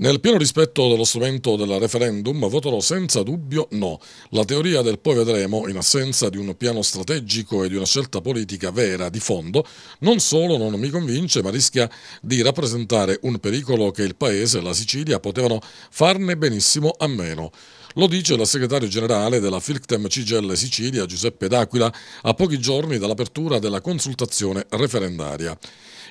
Nel pieno rispetto dello strumento del referendum voterò senza dubbio no. La teoria del poi vedremo, in assenza di un piano strategico e di una scelta politica vera di fondo, non solo non mi convince, ma rischia di rappresentare un pericolo che il Paese e la Sicilia potevano farne benissimo a meno. Lo dice la segretario generale della Filctem Cigelle Sicilia Giuseppe D'Aquila a pochi giorni dall'apertura della consultazione referendaria.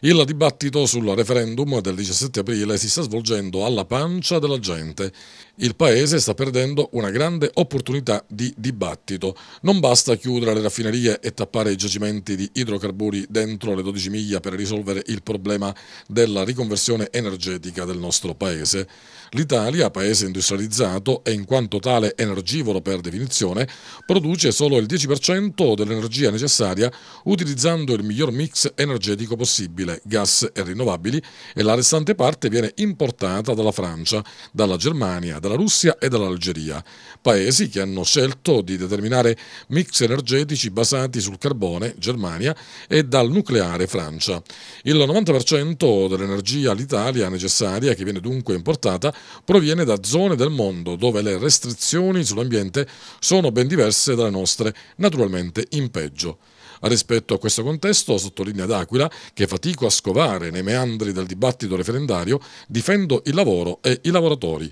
Il dibattito sul referendum del 17 aprile si sta svolgendo alla pancia della gente. Il Paese sta perdendo una grande opportunità di dibattito. Non basta chiudere le raffinerie e tappare i giacimenti di idrocarburi dentro le 12 miglia per risolvere il problema della riconversione energetica del nostro Paese. L'Italia, paese industrializzato e in quanto tale energivoro per definizione, produce solo il 10% dell'energia necessaria utilizzando il miglior mix energetico possibile fossile, gas e rinnovabili e la restante parte viene importata dalla Francia, dalla Germania, dalla Russia e dall'Algeria, paesi che hanno scelto di determinare mix energetici basati sul carbone, Germania, e dal nucleare, Francia. Il 90% dell'energia all'Italia necessaria, che viene dunque importata, proviene da zone del mondo dove le restrizioni sull'ambiente sono ben diverse dalle nostre, naturalmente in peggio. Rispetto a questo contesto, sottolinea D'Aquila, che fatico a scovare nei meandri del dibattito referendario, difendo il lavoro e i lavoratori.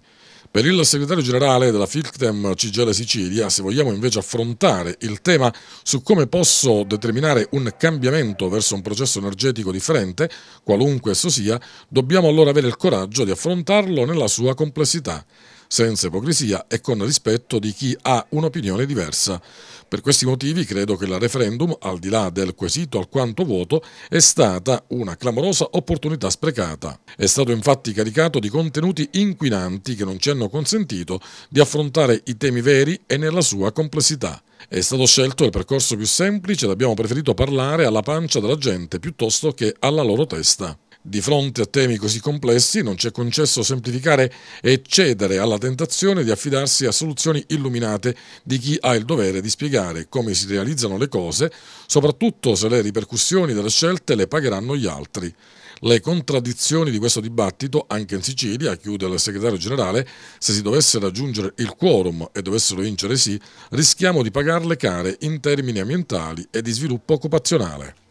Per il segretario generale della Filctem Cigele Sicilia, se vogliamo invece affrontare il tema su come posso determinare un cambiamento verso un processo energetico differente, qualunque esso sia, dobbiamo allora avere il coraggio di affrontarlo nella sua complessità senza ipocrisia e con rispetto di chi ha un'opinione diversa. Per questi motivi credo che il referendum, al di là del quesito alquanto vuoto, è stata una clamorosa opportunità sprecata. È stato infatti caricato di contenuti inquinanti che non ci hanno consentito di affrontare i temi veri e nella sua complessità. È stato scelto il percorso più semplice ed abbiamo preferito parlare alla pancia della gente piuttosto che alla loro testa. Di fronte a temi così complessi non ci è concesso semplificare e cedere alla tentazione di affidarsi a soluzioni illuminate di chi ha il dovere di spiegare come si realizzano le cose, soprattutto se le ripercussioni delle scelte le pagheranno gli altri. Le contraddizioni di questo dibattito, anche in Sicilia, chiude il segretario generale, se si dovesse raggiungere il quorum e dovessero vincere sì, rischiamo di pagarle care in termini ambientali e di sviluppo occupazionale.